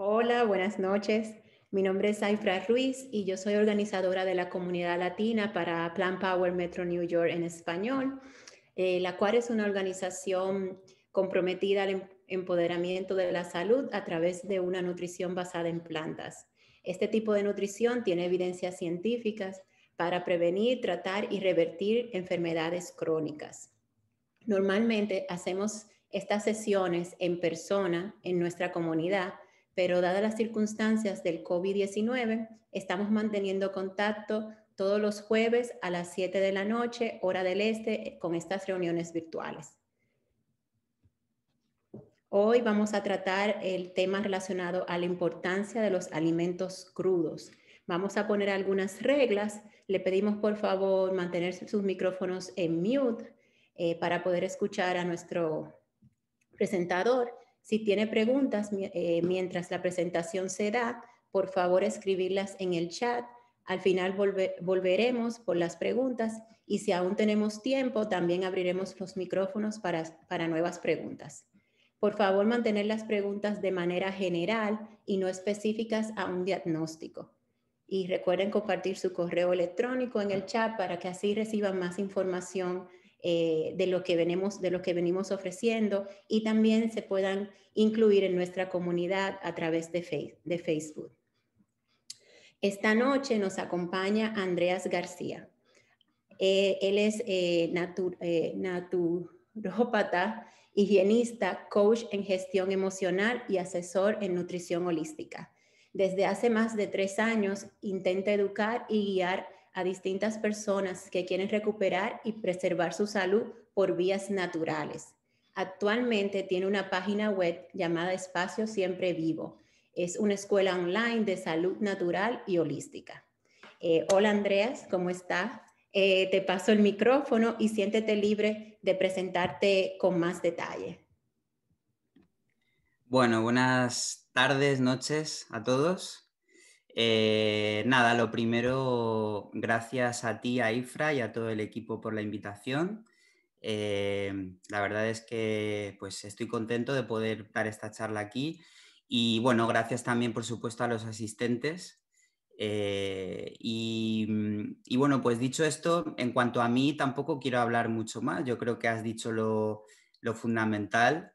Hola, buenas noches. Mi nombre es Aifra Ruiz y yo soy organizadora de la comunidad latina para Plant Power Metro New York en español, eh, la cual es una organización comprometida al em-, empoderamiento de la salud a través de una nutrición basada en plantas. Este tipo de nutrición tiene evidencias científicas para prevenir, tratar y revertir enfermedades crónicas. Normalmente hacemos estas sesiones en persona en nuestra comunidad pero dadas las circunstancias del COVID-19, estamos manteniendo contacto todos los jueves a las 7 de la noche, hora del este, con estas reuniones virtuales. Hoy vamos a tratar el tema relacionado a la importancia de los alimentos crudos. Vamos a poner algunas reglas. Le pedimos por favor mantener sus micrófonos en mute eh, para poder escuchar a nuestro presentador si tiene preguntas eh, mientras la presentación se da, por favor escribirlas en el chat. Al final volveremos por las preguntas y si aún tenemos tiempo, también abriremos los micrófonos para, para nuevas preguntas. Por favor, mantener las preguntas de manera general y no específicas a un diagnóstico. Y recuerden compartir su correo electrónico en el chat para que así reciban más información eh, de, lo que venimos, de lo que venimos ofreciendo y también se puedan incluir en nuestra comunidad a través de, de Facebook. Esta noche nos acompaña Andreas García. Eh, él es eh, natu, eh, naturópata, higienista, coach en gestión emocional y asesor en nutrición holística. Desde hace más de tres años intenta educar y guiar a distintas personas que quieren recuperar y preservar su salud por vías naturales. Actualmente tiene una página web llamada Espacio Siempre Vivo. Es una escuela online de salud natural y holística. Eh, hola Andreas, ¿cómo está? Eh, te paso el micrófono y siéntete libre de presentarte con más detalle. Bueno, buenas tardes, noches a todos. Eh, nada, lo primero, gracias a ti, a Ifra y a todo el equipo por la invitación. Eh, la verdad es que pues, estoy contento de poder dar esta charla aquí y bueno, gracias también por supuesto a los asistentes. Eh, y, bueno, pues dicho esto, en cuanto a mí tampoco quiero hablar mucho más. Yo creo que has dicho lo, lo fundamental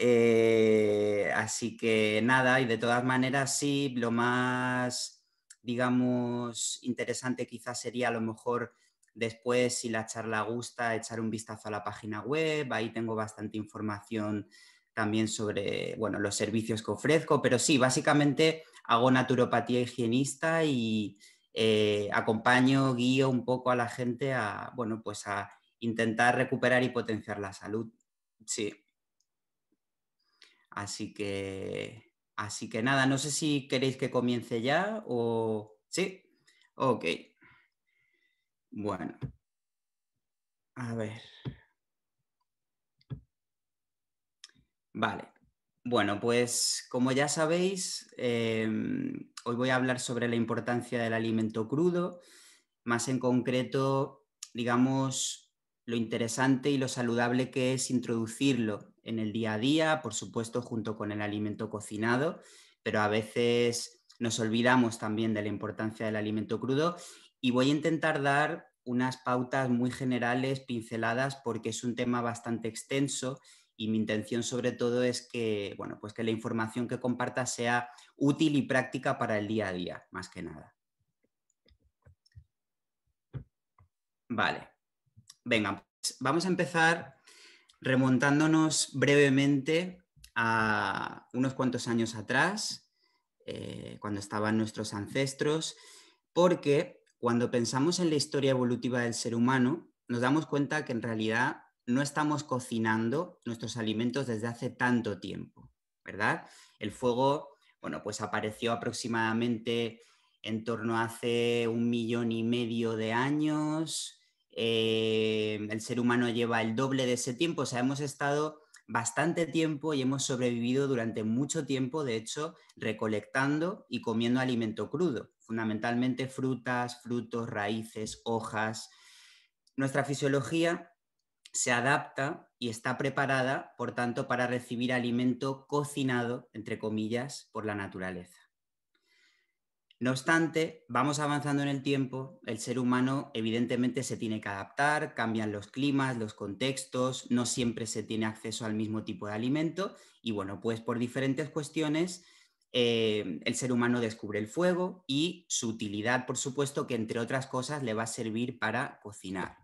eh, así que nada, y de todas maneras sí, lo más, digamos, interesante quizás sería a lo mejor después, si la charla gusta, echar un vistazo a la página web, ahí tengo bastante información también sobre bueno, los servicios que ofrezco, pero sí, básicamente hago naturopatía higienista y eh, acompaño, guío un poco a la gente a, bueno, pues a intentar recuperar y potenciar la salud. Sí. Así que, así que nada, no sé si queréis que comience ya o... Sí, ok. Bueno, a ver. Vale. Bueno, pues como ya sabéis, em, hoy voy a hablar sobre la importancia del alimento crudo, más en concreto, digamos, lo interesante y lo saludable que es introducirlo en el día a día, por supuesto junto con el alimento cocinado, pero a veces nos olvidamos también de la importancia del alimento crudo y voy a intentar dar unas pautas muy generales, pinceladas, porque es un tema bastante extenso y mi intención sobre todo es que, bueno, pues que la información que comparta sea útil y práctica para el día a día, más que nada. Vale, Venga, pues vamos a empezar remontándonos brevemente a unos cuantos años atrás, eh, cuando estaban nuestros ancestros, porque cuando pensamos en la historia evolutiva del ser humano, nos damos cuenta que en realidad no estamos cocinando nuestros alimentos desde hace tanto tiempo, ¿verdad? El fuego, bueno, pues apareció aproximadamente en torno a hace un millón y medio de años, eh, el ser humano lleva el doble de ese tiempo, o sea, hemos estado bastante tiempo y hemos sobrevivido durante mucho tiempo, de hecho, recolectando y comiendo alimento crudo, fundamentalmente frutas, frutos, raíces, hojas. Nuestra fisiología se adapta y está preparada, por tanto, para recibir alimento cocinado, entre comillas, por la naturaleza. No obstante, vamos avanzando en el tiempo, el ser humano evidentemente se tiene que adaptar, cambian los climas, los contextos, no siempre se tiene acceso al mismo tipo de alimento y bueno, pues por diferentes cuestiones eh, el ser humano descubre el fuego y su utilidad, por supuesto, que entre otras cosas le va a servir para cocinar.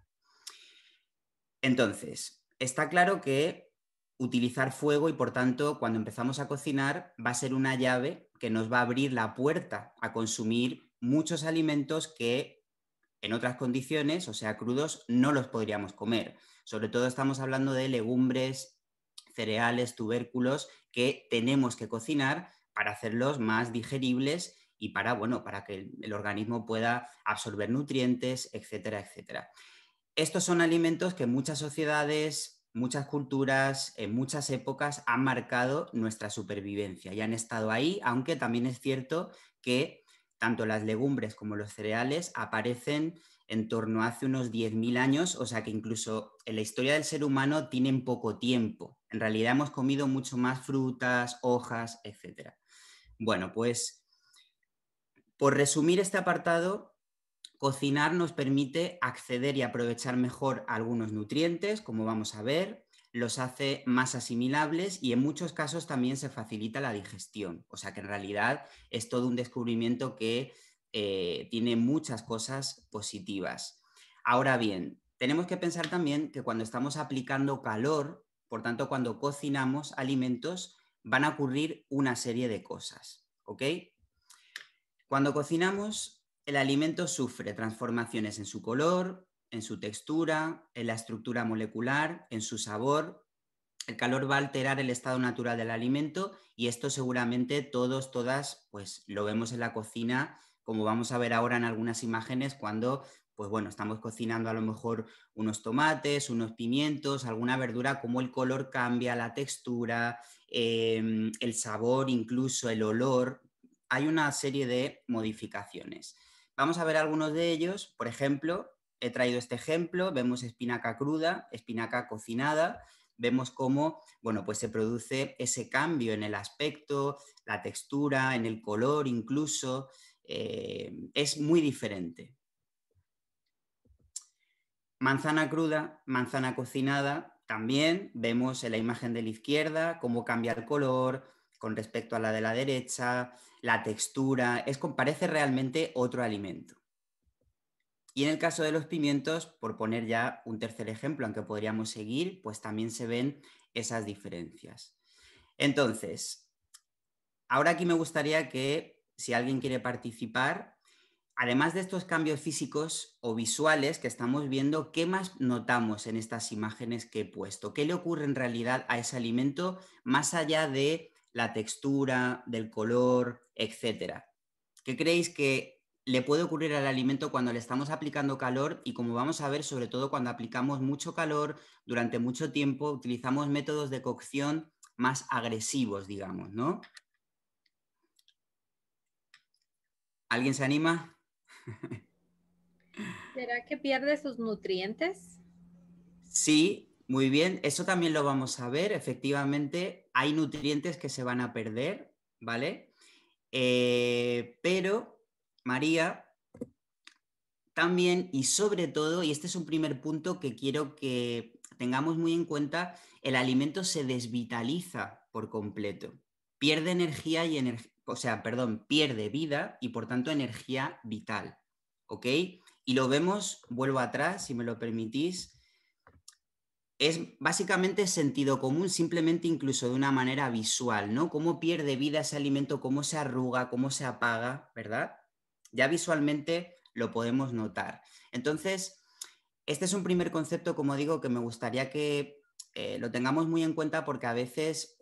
Entonces, está claro que utilizar fuego y por tanto cuando empezamos a cocinar va a ser una llave que nos va a abrir la puerta a consumir muchos alimentos que en otras condiciones, o sea, crudos, no los podríamos comer. Sobre todo estamos hablando de legumbres, cereales, tubérculos que tenemos que cocinar para hacerlos más digeribles y para, bueno, para que el, organismo pueda absorber nutrientes, etcétera, etcétera. Estos son alimentos que muchas sociedades muchas culturas, en muchas épocas han marcado nuestra supervivencia y han estado ahí, aunque también es cierto que tanto las legumbres como los cereales aparecen en torno a hace unos 10.000 años, o sea que incluso en la historia del ser humano tienen poco tiempo. En realidad hemos comido mucho más frutas, hojas, etc. Bueno, pues por resumir este apartado, Cocinar nos permite acceder y aprovechar mejor algunos nutrientes, como vamos a ver, los hace más asimilables y en muchos casos también se facilita la digestión. O sea que en realidad es todo un descubrimiento que eh, tiene muchas cosas positivas. Ahora bien, tenemos que pensar también que cuando estamos aplicando calor, por tanto cuando cocinamos alimentos, van a ocurrir una serie de cosas. ¿Ok? Cuando cocinamos el alimento sufre transformaciones en su color, en su textura, en la estructura molecular, en su sabor. El calor va a alterar el estado natural del alimento y esto seguramente todos, todas, pues lo vemos en la cocina, como vamos a ver ahora en algunas imágenes cuando, pues bueno, estamos cocinando a lo mejor unos tomates, unos pimientos, alguna verdura, cómo el color cambia, la textura, em, el sabor, incluso el olor. Hay una serie de modificaciones. Vamos a ver algunos de ellos. Por ejemplo, he traído este ejemplo, vemos espinaca cruda, espinaca cocinada, vemos cómo, bueno, pues se produce ese cambio en el aspecto, la textura, en el color incluso, eh, es muy diferente. Manzana cruda, manzana cocinada, también vemos en la imagen de la izquierda cómo cambia el color, con respecto a la de la derecha, la textura, es, parece realmente otro alimento. Y en el caso de los pimientos, por poner ya un tercer ejemplo, aunque podríamos seguir, pues también se ven esas diferencias. Entonces, ahora aquí me gustaría que si alguien quiere participar, además de estos cambios físicos o visuales que estamos viendo, ¿qué más notamos en estas imágenes que he puesto? ¿Qué le ocurre en realidad a ese alimento más allá de la textura, del color, etc. ¿Qué creéis que le puede ocurrir al alimento cuando le estamos aplicando calor y como vamos a ver, sobre todo cuando aplicamos mucho calor durante mucho tiempo, utilizamos métodos de cocción más agresivos, digamos, ¿no? ¿Alguien se anima? ¿Será que pierde sus nutrientes? Sí, muy bien, eso también lo vamos a ver. Efectivamente, hay nutrientes que se van a perder, ¿vale? Eh, pero, María, también y sobre todo, y este es un primer punto que quiero que tengamos muy en cuenta, el alimento se desvitaliza por completo. Pierde energía y energía, o sea, perdón, pierde vida y por tanto energía vital. ¿Ok? Y lo vemos, vuelvo atrás, si me lo permitís, es básicamente sentido común, simplemente incluso de una manera visual, ¿no? Cómo pierde vida ese alimento, cómo se arruga, cómo se apaga, ¿verdad? Ya visualmente lo podemos notar. Entonces, este es un primer concepto, como digo, que me gustaría que eh, lo tengamos muy en cuenta porque a veces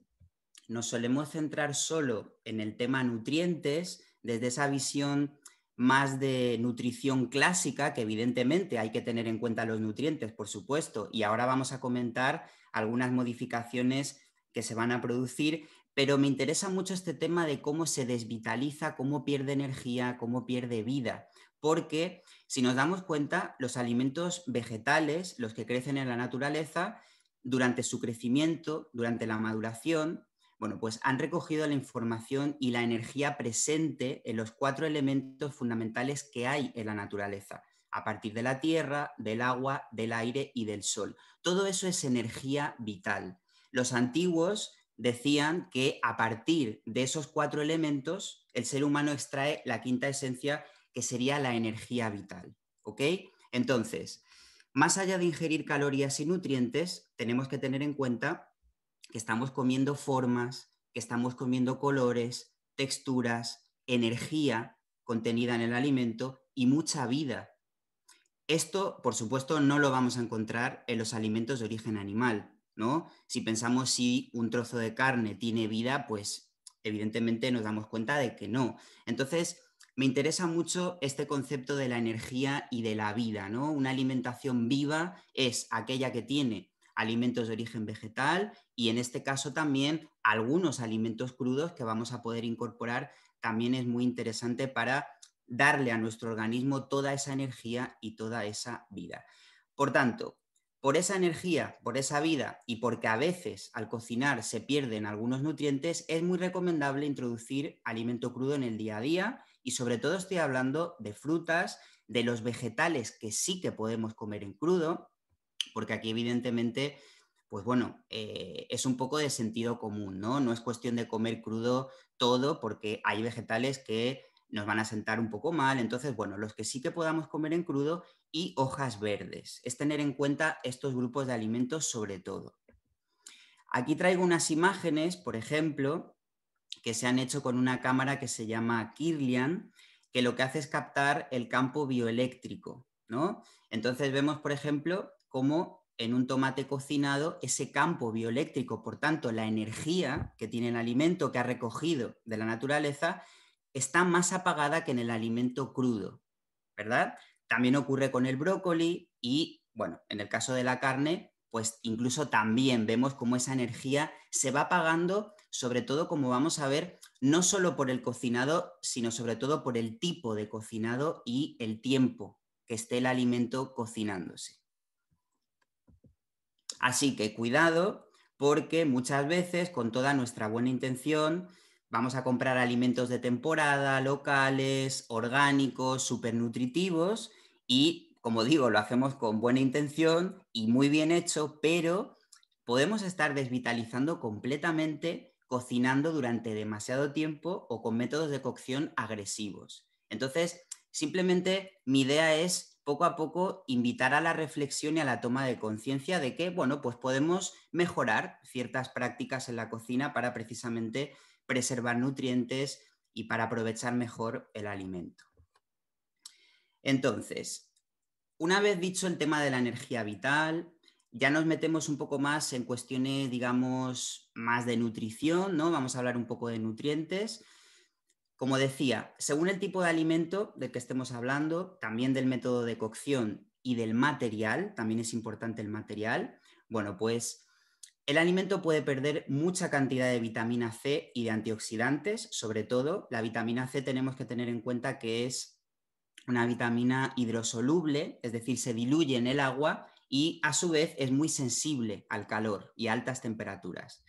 nos solemos centrar solo en el tema nutrientes desde esa visión más de nutrición clásica, que evidentemente hay que tener en cuenta los nutrientes, por supuesto, y ahora vamos a comentar algunas modificaciones que se van a producir, pero me interesa mucho este tema de cómo se desvitaliza, cómo pierde energía, cómo pierde vida, porque si nos damos cuenta, los alimentos vegetales, los que crecen en la naturaleza, durante su crecimiento, durante la maduración, bueno, pues han recogido la información y la energía presente en los cuatro elementos fundamentales que hay en la naturaleza, a partir de la tierra, del agua, del aire y del sol. Todo eso es energía vital. Los antiguos decían que a partir de esos cuatro elementos, el ser humano extrae la quinta esencia, que sería la energía vital. ¿Ok? Entonces, más allá de ingerir calorías y nutrientes, tenemos que tener en cuenta que estamos comiendo formas, que estamos comiendo colores, texturas, energía contenida en el alimento y mucha vida. Esto, por supuesto, no lo vamos a encontrar en los alimentos de origen animal, ¿no? Si pensamos si un trozo de carne tiene vida, pues evidentemente nos damos cuenta de que no. Entonces, me interesa mucho este concepto de la energía y de la vida, ¿no? Una alimentación viva es aquella que tiene alimentos de origen vegetal y en este caso también algunos alimentos crudos que vamos a poder incorporar también es muy interesante para darle a nuestro organismo toda esa energía y toda esa vida. Por tanto, por esa energía, por esa vida y porque a veces al cocinar se pierden algunos nutrientes, es muy recomendable introducir alimento crudo en el día a día y sobre todo estoy hablando de frutas, de los vegetales que sí que podemos comer en crudo, porque aquí evidentemente pues bueno, eh, es un poco de sentido común, ¿no? No es cuestión de comer crudo todo porque hay vegetales que nos van a sentar un poco mal, entonces, bueno, los que sí que podamos comer en crudo y hojas verdes, es tener en cuenta estos grupos de alimentos sobre todo. Aquí traigo unas imágenes, por ejemplo, que se han hecho con una cámara que se llama Kirlian, que lo que hace es captar el campo bioeléctrico, ¿no? Entonces vemos, por ejemplo, cómo en un tomate cocinado ese campo bioeléctrico, por tanto, la energía que tiene el alimento que ha recogido de la naturaleza está más apagada que en el alimento crudo, ¿verdad? También ocurre con el brócoli y, bueno, en el caso de la carne, pues incluso también vemos cómo esa energía se va apagando, sobre todo como vamos a ver, no solo por el cocinado, sino sobre todo por el tipo de cocinado y el tiempo que esté el alimento cocinándose. Así que cuidado porque muchas veces con toda nuestra buena intención vamos a comprar alimentos de temporada, locales, orgánicos, supernutritivos y, como digo, lo hacemos con buena intención y muy bien hecho, pero podemos estar desvitalizando completamente cocinando durante demasiado tiempo o con métodos de cocción agresivos. Entonces, simplemente mi idea es poco a poco invitar a la reflexión y a la toma de conciencia de que, bueno, pues podemos mejorar ciertas prácticas en la cocina para precisamente preservar nutrientes y para aprovechar mejor el alimento. Entonces, una vez dicho el tema de la energía vital, ya nos metemos un poco más en cuestiones, digamos, más de nutrición, ¿no? Vamos a hablar un poco de nutrientes como decía, según el tipo de alimento del que estemos hablando, también del método de cocción y del material, también es importante el material, bueno, pues el alimento puede perder mucha cantidad de vitamina C y de antioxidantes, sobre todo la vitamina C tenemos que tener en cuenta que es una vitamina hidrosoluble, es decir, se diluye en el agua y a su vez es muy sensible al calor y a altas temperaturas.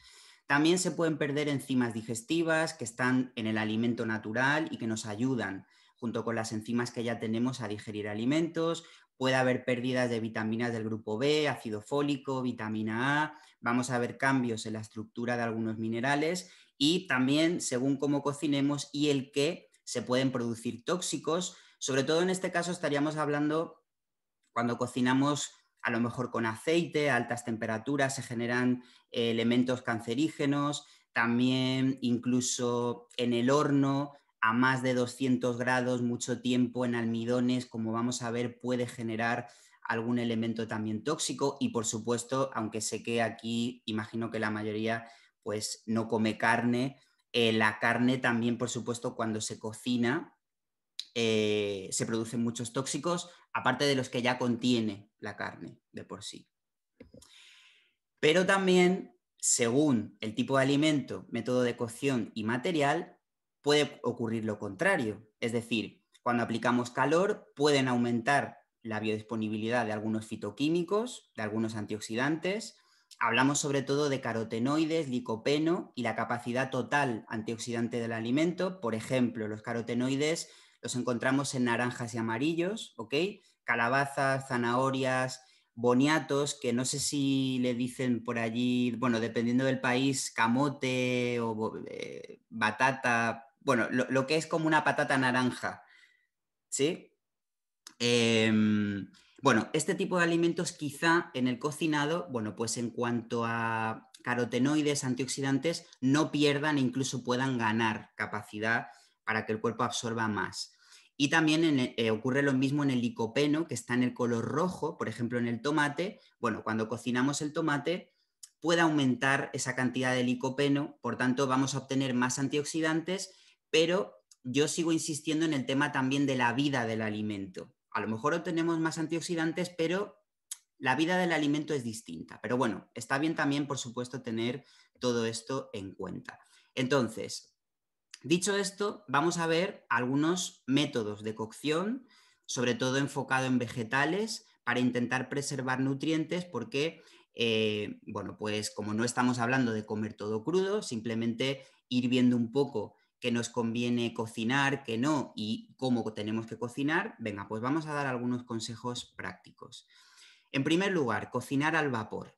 También se pueden perder enzimas digestivas que están en el alimento natural y que nos ayudan, junto con las enzimas que ya tenemos, a digerir alimentos. Puede haber pérdidas de vitaminas del grupo B, ácido fólico, vitamina A. Vamos a ver cambios en la estructura de algunos minerales y también según cómo cocinemos y el qué se pueden producir tóxicos. Sobre todo en este caso estaríamos hablando cuando cocinamos a lo mejor con aceite, a altas temperaturas, se generan eh, elementos cancerígenos, también incluso en el horno a más de 200 grados, mucho tiempo en almidones, como vamos a ver, puede generar algún elemento también tóxico y por supuesto, aunque sé que aquí imagino que la mayoría pues no come carne, eh, la carne también por supuesto cuando se cocina eh, se producen muchos tóxicos, aparte de los que ya contiene la carne de por sí. Pero también, según el tipo de alimento, método de cocción y material, puede ocurrir lo contrario. Es decir, cuando aplicamos calor pueden aumentar la biodisponibilidad de algunos fitoquímicos, de algunos antioxidantes. Hablamos sobre todo de carotenoides, licopeno y la capacidad total antioxidante del alimento. Por ejemplo, los carotenoides los encontramos en naranjas y amarillos, ¿ok? Calabazas, zanahorias, boniatos, que no sé si le dicen por allí, bueno, dependiendo del país, camote o eh, batata, bueno, lo, que es como una patata naranja, ¿sí? Em, bueno, este tipo de alimentos quizá en el cocinado, bueno, pues en cuanto a carotenoides, antioxidantes, no pierdan e incluso puedan ganar capacidad para que el cuerpo absorba más. Y también e, eh, ocurre lo mismo en el licopeno, que está en el color rojo, por ejemplo, en el tomate. Bueno, cuando cocinamos el tomate puede aumentar esa cantidad de licopeno, por tanto vamos a obtener más antioxidantes, pero yo sigo insistiendo en el tema también de la vida del alimento. A lo mejor obtenemos más antioxidantes, pero la vida del alimento es distinta. Pero bueno, está bien también, por supuesto, tener todo esto en cuenta. Entonces, Dicho esto, vamos a ver algunos métodos de cocción, sobre todo enfocado en vegetales, para intentar preservar nutrientes porque, eh, bueno, pues como no estamos hablando de comer todo crudo, simplemente ir viendo un poco qué nos conviene cocinar, qué no y cómo tenemos que cocinar, venga, pues vamos a dar algunos consejos prácticos. En primer lugar, cocinar al vapor.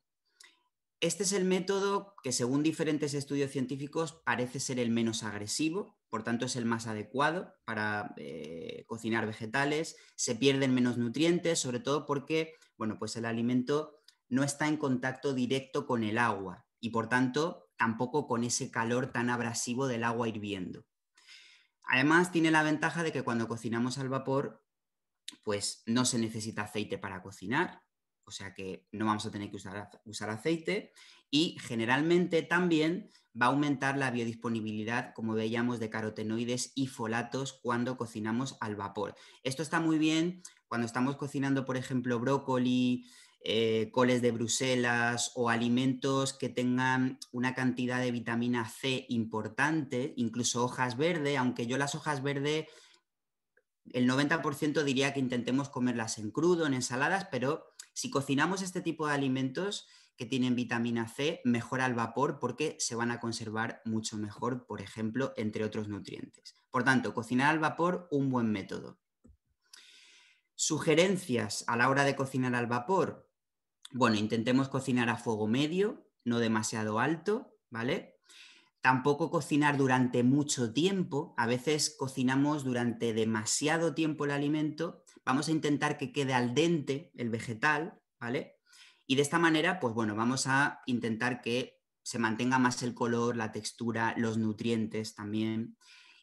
Este es el método que, según diferentes estudios científicos, parece ser el menos agresivo, por tanto es el más adecuado para eh, cocinar vegetales. Se pierden menos nutrientes, sobre todo porque, bueno, pues el alimento no está en contacto directo con el agua y, por tanto, tampoco con ese calor tan abrasivo del agua hirviendo. Además, tiene la ventaja de que cuando cocinamos al vapor, pues no se necesita aceite para cocinar, o sea que no vamos a tener que usar, usar aceite y generalmente también va a aumentar la biodisponibilidad, como veíamos, de carotenoides y folatos cuando cocinamos al vapor. Esto está muy bien cuando estamos cocinando, por ejemplo, brócoli, eh, coles de Bruselas o alimentos que tengan una cantidad de vitamina C importante, incluso hojas verdes, aunque yo las hojas verdes, el 90% diría que intentemos comerlas en crudo, en ensaladas, pero si cocinamos este tipo de alimentos que tienen vitamina C, mejora al vapor porque se van a conservar mucho mejor, por ejemplo, entre otros nutrientes. Por tanto, cocinar al vapor, un buen método. Sugerencias a la hora de cocinar al vapor. Bueno, intentemos cocinar a fuego medio, no demasiado alto, ¿vale? tampoco cocinar durante mucho tiempo. A veces cocinamos durante demasiado tiempo el alimento Vamos a intentar que quede al dente el vegetal, ¿vale? Y de esta manera, pues bueno, vamos a intentar que se mantenga más el color, la textura, los nutrientes también.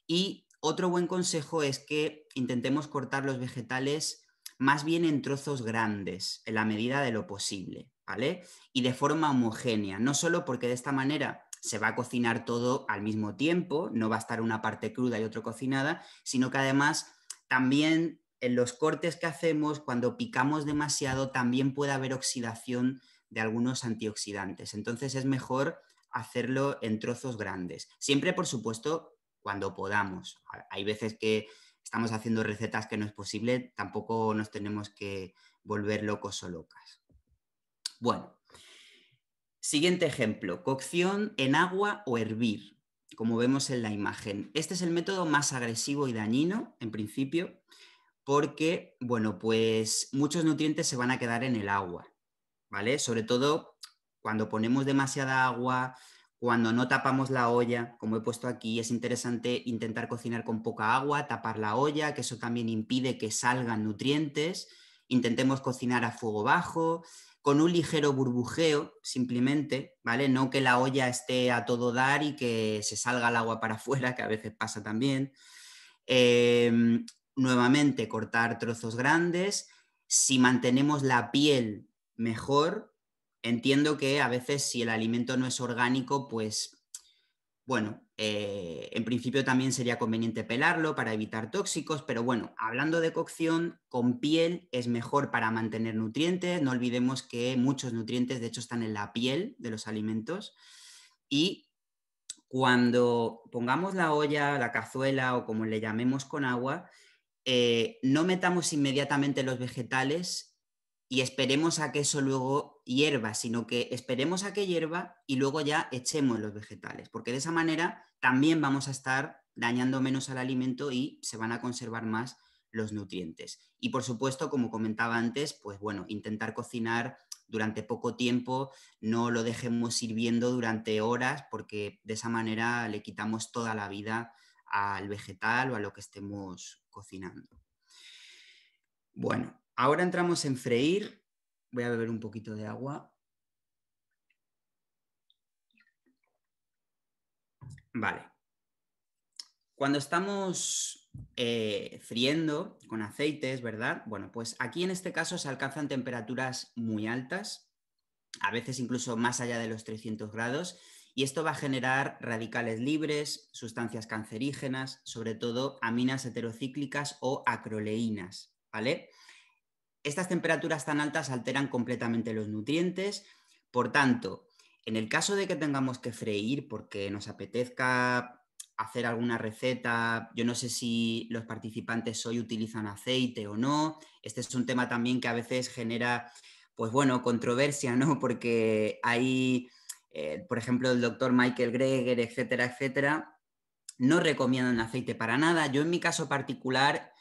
Y otro buen consejo es que intentemos cortar los vegetales más bien en trozos grandes, en la medida de lo posible, ¿vale? Y de forma homogénea, no solo porque de esta manera se va a cocinar todo al mismo tiempo, no va a estar una parte cruda y otra cocinada, sino que además también en los cortes que hacemos, cuando picamos demasiado, también puede haber oxidación de algunos antioxidantes. Entonces es mejor hacerlo en trozos grandes. Siempre, por supuesto, cuando podamos. Hay veces que estamos haciendo recetas que no es posible, tampoco nos tenemos que volver locos o locas. Bueno, siguiente ejemplo, cocción en agua o hervir, como vemos en la imagen. Este es el método más agresivo y dañino, en principio, porque, bueno, pues muchos nutrientes se van a quedar en el agua, ¿vale? Sobre todo cuando ponemos demasiada agua, cuando no tapamos la olla, como he puesto aquí, es interesante intentar cocinar con poca agua, tapar la olla, que eso también impide que salgan nutrientes. Intentemos cocinar a fuego bajo, con un ligero burbujeo, simplemente, ¿vale? No que la olla esté a todo dar y que se salga el agua para afuera, que a veces pasa también. Em, nuevamente cortar trozos grandes. Si mantenemos la piel mejor, entiendo que a veces si el alimento no es orgánico, pues bueno, eh, en principio también sería conveniente pelarlo para evitar tóxicos, pero bueno, hablando de cocción, con piel es mejor para mantener nutrientes. No olvidemos que muchos nutrientes, de hecho, están en la piel de los alimentos. Y cuando pongamos la olla, la cazuela o como le llamemos con agua, eh, no metamos inmediatamente los vegetales y esperemos a que eso luego hierva, sino que esperemos a que hierva y luego ya echemos los vegetales, porque de esa manera también vamos a estar dañando menos al alimento y se van a conservar más los nutrientes. Y por supuesto, como comentaba antes, pues bueno, intentar cocinar durante poco tiempo, no lo dejemos sirviendo durante horas, porque de esa manera le quitamos toda la vida al vegetal o a lo que estemos cocinando. Bueno, ahora entramos en freír. Voy a beber un poquito de agua. Vale. Cuando estamos eh, friendo con aceites, ¿verdad? Bueno, pues aquí en este caso se alcanzan temperaturas muy altas, a veces incluso más allá de los 300 grados, y esto va a generar radicales libres, sustancias cancerígenas, sobre todo aminas heterocíclicas o acroleínas, ¿vale? Estas temperaturas tan altas alteran completamente los nutrientes, por tanto, en el caso de que tengamos que freír porque nos apetezca hacer alguna receta, yo no sé si los participantes hoy utilizan aceite o no, este es un tema también que a veces genera, pues bueno, controversia, ¿no? Porque hay eh, por ejemplo, el doctor Michael Greger, etcétera, etcétera, no recomiendan aceite para nada. Yo en mi caso particular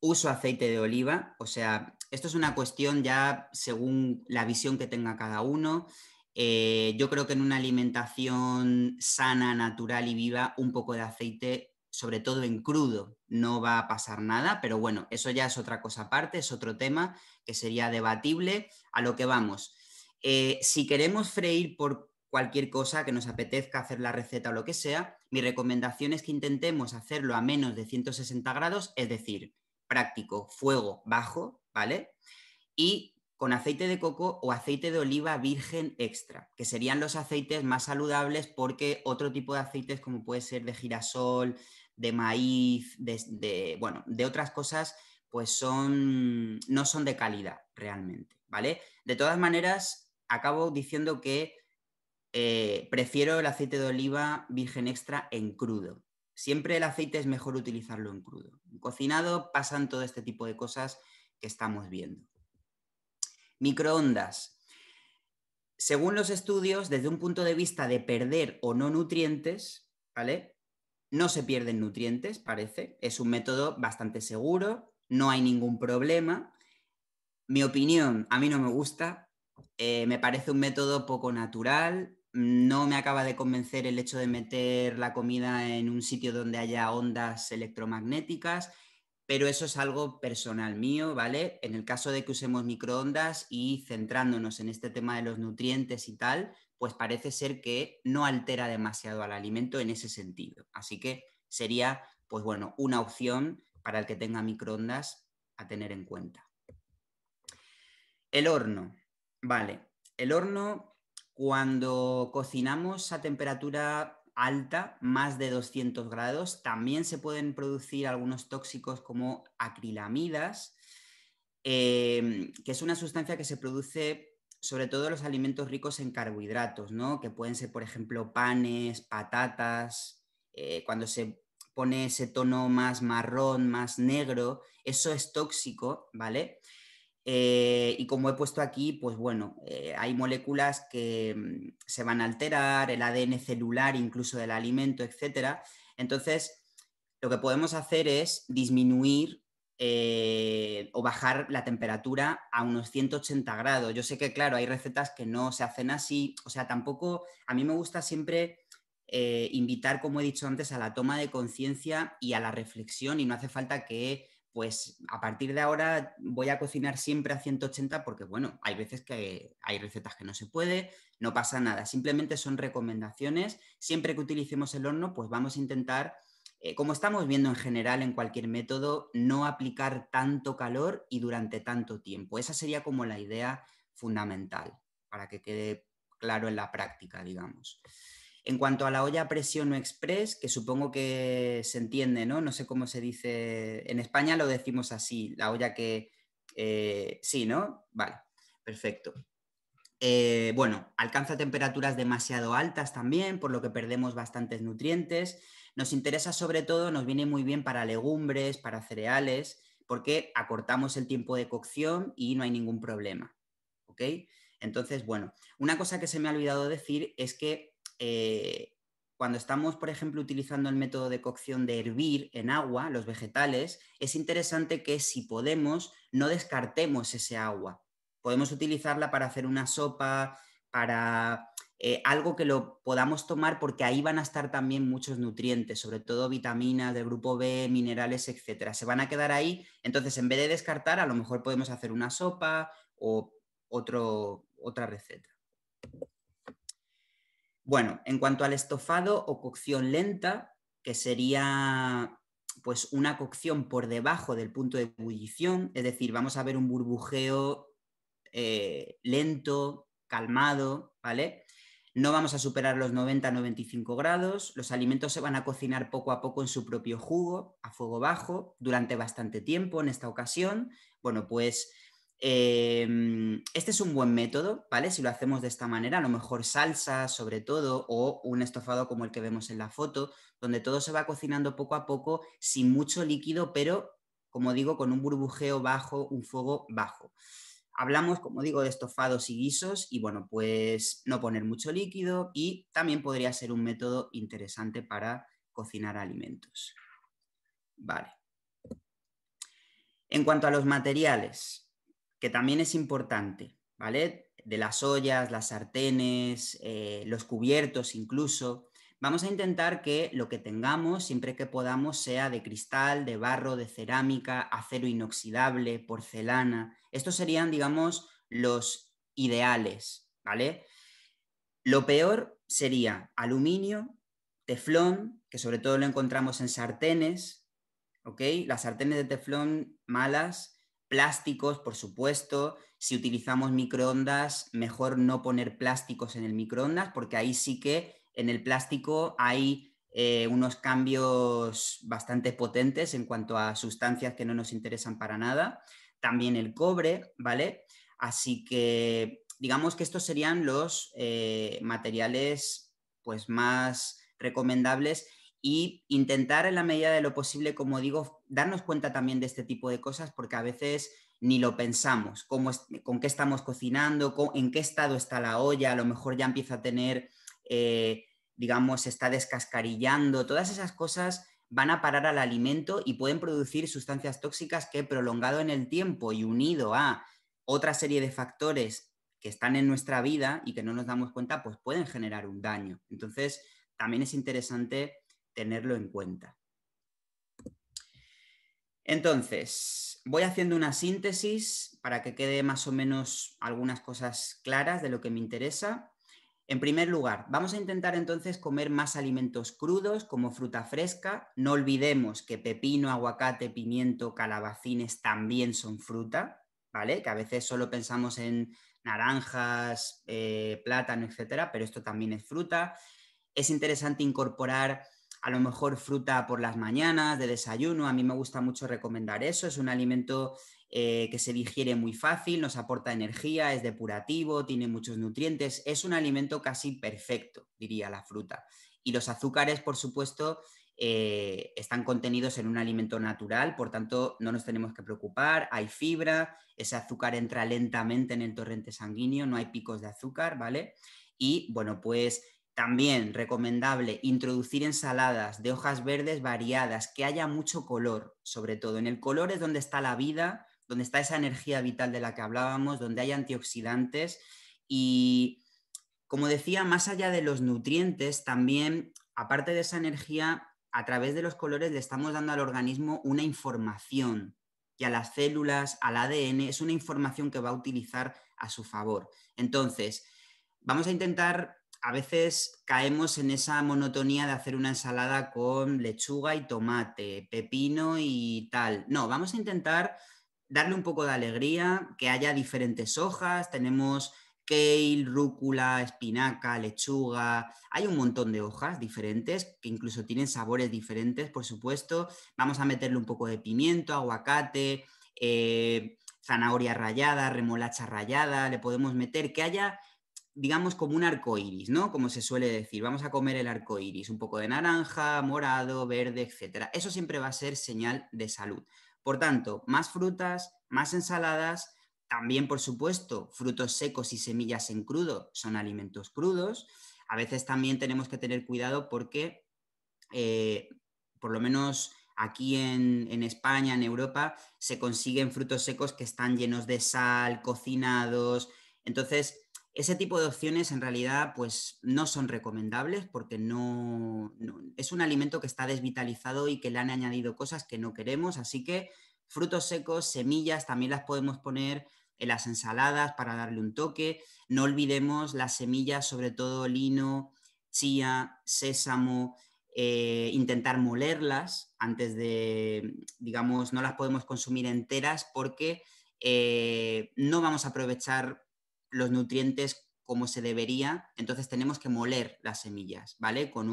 uso aceite de oliva, o sea, esto es una cuestión ya según la visión que tenga cada uno. Eh, yo creo que en una alimentación sana, natural y viva, un poco de aceite, sobre todo en crudo, no va a pasar nada, pero bueno, eso ya es otra cosa aparte, es otro tema que sería debatible. A lo que vamos, eh, si queremos freír por cualquier cosa que nos apetezca hacer la receta o lo que sea, mi recomendación es que intentemos hacerlo a menos de 160 grados, es decir, práctico, fuego bajo, ¿vale? Y con aceite de coco o aceite de oliva virgen extra, que serían los aceites más saludables porque otro tipo de aceites como puede ser de girasol, de maíz, de, bueno, de otras cosas, pues son, no son de calidad realmente, ¿vale? De todas maneras, acabo diciendo que eh, prefiero el aceite de oliva virgen extra en crudo. Siempre el aceite es mejor utilizarlo en crudo. En cocinado pasan todo este tipo de cosas que estamos viendo. Microondas. Según los estudios, desde un punto de vista de perder o no nutrientes, ¿vale? No se pierden nutrientes, parece. Es un método bastante seguro, no hay ningún problema. Mi opinión, a mí no me gusta, eh, me parece un método poco natural, no me acaba de convencer el hecho de meter la comida en un sitio donde haya ondas electromagnéticas, pero eso es algo personal mío, ¿vale? En el caso de que usemos microondas y centrándonos en este tema de los nutrientes y tal, pues parece ser que no altera demasiado al alimento en ese sentido. Así que sería, pues bueno, una opción para el que tenga microondas a tener en cuenta. El horno, ¿vale? El horno cuando cocinamos a temperatura alta, más de 200 grados, también se pueden producir algunos tóxicos como acrilamidas, eh, que es una sustancia que se produce sobre todo en los alimentos ricos en carbohidratos, ¿no? que pueden ser, por ejemplo, panes, patatas, eh, cuando se pone ese tono más marrón, más negro, eso es tóxico, ¿vale? Eh, y como he puesto aquí, pues bueno, eh, hay moléculas que mm, se van a alterar, el ADN celular incluso del alimento, etc. Entonces, lo que podemos hacer es disminuir eh, o bajar la temperatura a unos 180 grados. Yo sé que, claro, hay recetas que no se hacen así, o sea, tampoco, a mí me gusta siempre invitar, como he dicho antes, a la toma de conciencia y a la reflexión y no hace falta que pues a partir de ahora voy a cocinar siempre a 180 porque, bueno, hay veces que hay recetas que no se puede, no pasa nada, simplemente son recomendaciones. Siempre que utilicemos el horno, pues vamos a intentar, eh, como estamos viendo en general en cualquier método, no aplicar tanto calor y durante tanto tiempo. Esa sería como la idea fundamental para que quede claro en la práctica, digamos. En cuanto a la olla a presión o express, que supongo que se entiende, ¿no? No sé cómo se dice. En España lo decimos así, la olla que. Eh, sí, ¿no? Vale, perfecto. Eh, bueno, alcanza temperaturas demasiado altas también, por lo que perdemos bastantes nutrientes. Nos interesa sobre todo, nos viene muy bien para legumbres, para cereales, porque acortamos el tiempo de cocción y no hay ningún problema. ¿Ok? Entonces, bueno, una cosa que se me ha olvidado decir es que eh, cuando estamos, por ejemplo, utilizando el método de cocción de hervir en agua los vegetales, es interesante que si podemos, no descartemos ese agua. Podemos utilizarla para hacer una sopa, para eh, algo que lo podamos tomar porque ahí van a estar también muchos nutrientes, sobre todo vitaminas del grupo B, minerales, etcétera. Se van a quedar ahí, entonces en vez de descartar, a lo mejor podemos hacer una sopa o otro, otra receta. Bueno, en cuanto al estofado o cocción lenta, que sería pues una cocción por debajo del punto de ebullición, es decir, vamos a ver un burbujeo eh, lento, calmado, ¿vale? No vamos a superar los 90-95 grados, los alimentos se van a cocinar poco a poco en su propio jugo, a fuego bajo, durante bastante tiempo en esta ocasión. Bueno, pues Em, este es un buen método, ¿vale? Si lo hacemos de esta manera, a lo mejor salsa sobre todo o un estofado como el que vemos en la foto, donde todo se va cocinando poco a poco sin mucho líquido, pero como digo, con un burbujeo bajo, un fuego bajo. Hablamos, como digo, de estofados y guisos y bueno, pues no poner mucho líquido y también podría ser un método interesante para cocinar alimentos. Vale. En cuanto a los materiales, que también es importante, ¿vale? De las ollas, las sartenes, eh, los cubiertos incluso. Vamos a intentar que lo que tengamos, siempre que podamos, sea de cristal, de barro, de cerámica, acero inoxidable, porcelana. Estos serían, digamos, los ideales, ¿vale? Lo peor sería aluminio, teflón, que sobre todo lo encontramos en sartenes, ¿ok? Las sartenes de teflón malas Plásticos, por supuesto. Si utilizamos microondas, mejor no poner plásticos en el microondas, porque ahí sí que en el plástico hay eh, unos cambios bastante potentes en cuanto a sustancias que no nos interesan para nada. También el cobre, ¿vale? Así que digamos que estos serían los eh, materiales pues, más recomendables y intentar en la medida de lo posible, como digo, darnos cuenta también de este tipo de cosas porque a veces ni lo pensamos, con qué estamos cocinando, en qué estado está la olla, a lo mejor ya empieza a tener, eh, digamos, se está descascarillando, todas esas cosas van a parar al alimento y pueden producir sustancias tóxicas que prolongado en el tiempo y unido a otra serie de factores que están en nuestra vida y que no nos damos cuenta, pues pueden generar un daño. Entonces, también es interesante tenerlo en cuenta. Entonces, voy haciendo una síntesis para que quede más o menos algunas cosas claras de lo que me interesa. En primer lugar, vamos a intentar entonces comer más alimentos crudos como fruta fresca. No olvidemos que pepino, aguacate, pimiento, calabacines también son fruta, ¿vale? Que a veces solo pensamos en naranjas, eh, plátano, etcétera, pero esto también es fruta. Es interesante incorporar a lo mejor fruta por las mañanas, de desayuno. A mí me gusta mucho recomendar eso. Es un alimento eh, que se digiere muy fácil, nos aporta energía, es depurativo, tiene muchos nutrientes. Es un alimento casi perfecto, diría la fruta. Y los azúcares, por supuesto, eh, están contenidos en un alimento natural, por tanto no nos tenemos que preocupar, hay fibra, ese azúcar entra lentamente en el torrente sanguíneo, no hay picos de azúcar, ¿vale? Y bueno, pues también recomendable introducir ensaladas de hojas verdes variadas, que haya mucho color, sobre todo. En el color es donde está la vida, donde está esa energía vital de la que hablábamos, donde hay antioxidantes y, como decía, más allá de los nutrientes, también, aparte de esa energía, a través de los colores le estamos dando al organismo una información y a las células, al ADN, es una información que va a utilizar a su favor. Entonces, vamos a intentar a veces caemos en esa monotonía de hacer una ensalada con lechuga y tomate, pepino y tal. No, vamos a intentar darle un poco de alegría, que haya diferentes hojas, tenemos kale, rúcula, espinaca, lechuga, hay un montón de hojas diferentes que incluso tienen sabores diferentes, por supuesto. Vamos a meterle un poco de pimiento, aguacate, eh, zanahoria rallada, remolacha rallada, le podemos meter que haya digamos, como un arco iris, ¿no? Como se suele decir, vamos a comer el arco iris, un poco de naranja, morado, verde, etcétera. Eso siempre va a ser señal de salud. Por tanto, más frutas, más ensaladas, también, por supuesto, frutos secos y semillas en crudo son alimentos crudos. A veces también tenemos que tener cuidado porque, eh, por lo menos aquí en, en, España, en Europa, se consiguen frutos secos que están llenos de sal, cocinados. Entonces, ese tipo de opciones en realidad pues no son recomendables porque no, es un alimento que está desvitalizado y que le han añadido cosas que no queremos, así que frutos secos, semillas también las podemos poner en las ensaladas para darle un toque. No olvidemos las semillas, sobre todo lino, chía, sésamo, eh, intentar molerlas antes de, digamos, no las podemos consumir enteras porque eh, no vamos a aprovechar los nutrientes como se debería, entonces tenemos que moler las semillas, ¿vale? Con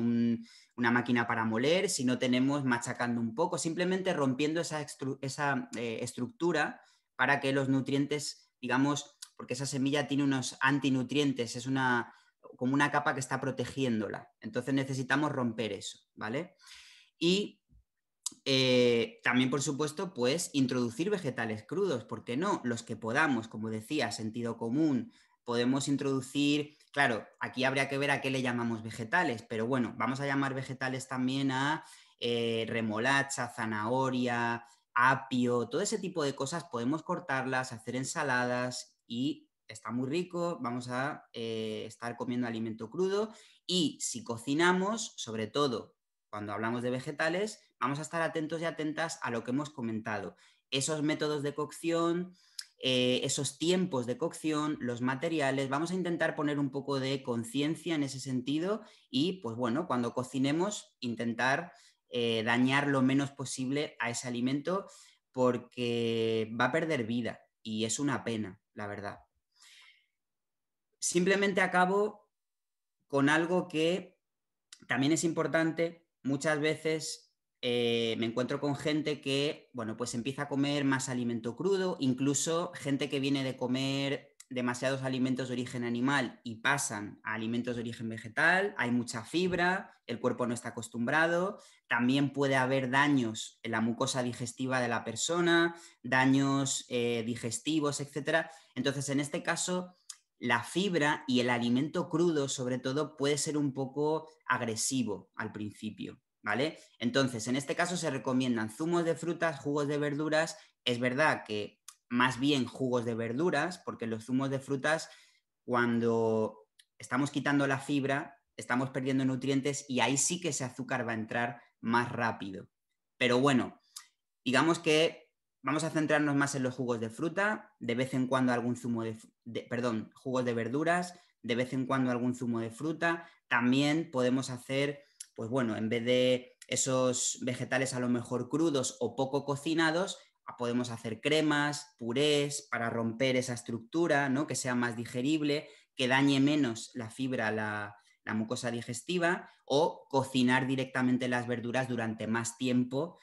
una máquina para moler, si no tenemos machacando un poco, simplemente rompiendo esa, esa eh, estructura para que los nutrientes, digamos, porque esa semilla tiene unos antinutrientes, es una como una capa que está protegiéndola. Entonces necesitamos romper eso, ¿vale? Y eh, también, por supuesto, pues introducir vegetales crudos, porque no? Los que podamos, como decía, sentido común, podemos introducir, claro, aquí habría que ver a qué le llamamos vegetales, pero bueno, vamos a llamar vegetales también a eh, remolacha, zanahoria, apio, todo ese tipo de cosas, podemos cortarlas, hacer ensaladas y está muy rico, vamos a eh, estar comiendo alimento crudo y si cocinamos, sobre todo cuando hablamos de vegetales, vamos a estar atentos y atentas a lo que hemos comentado. Esos métodos de cocción, eh, esos tiempos de cocción, los materiales. Vamos a intentar poner un poco de conciencia en ese sentido y, pues bueno, cuando cocinemos, intentar eh, dañar lo menos posible a ese alimento porque va a perder vida y es una pena, la verdad. Simplemente acabo con algo que también es importante. Muchas veces eh, me encuentro con gente que, bueno, pues empieza a comer más alimento crudo, incluso gente que viene de comer demasiados alimentos de origen animal y pasan a alimentos de origen vegetal, hay mucha fibra, el cuerpo no está acostumbrado, también puede haber daños en la mucosa digestiva de la persona, daños eh, digestivos, etc. Entonces, en este caso, la fibra y el alimento crudo, sobre todo, puede ser un poco agresivo al principio. Entonces, en este caso se recomiendan zumos de frutas, jugos de verduras. Es verdad que más bien jugos de verduras, porque los zumos de frutas, cuando estamos quitando la fibra, estamos perdiendo nutrientes y ahí sí que ese azúcar va a entrar más rápido. Pero bueno, digamos que vamos a centrarnos más en los jugos de fruta, de vez en cuando algún zumo de, perdón, jugos de verduras, de vez en cuando algún zumo de fruta. También podemos hacer pues bueno, en vez de esos vegetales a lo mejor crudos o poco cocinados, ah, podemos hacer cremas, purés para romper esa estructura, ¿no? que sea más digerible, que dañe menos la fibra, la, mucosa digestiva, o cocinar directamente las verduras durante más tiempo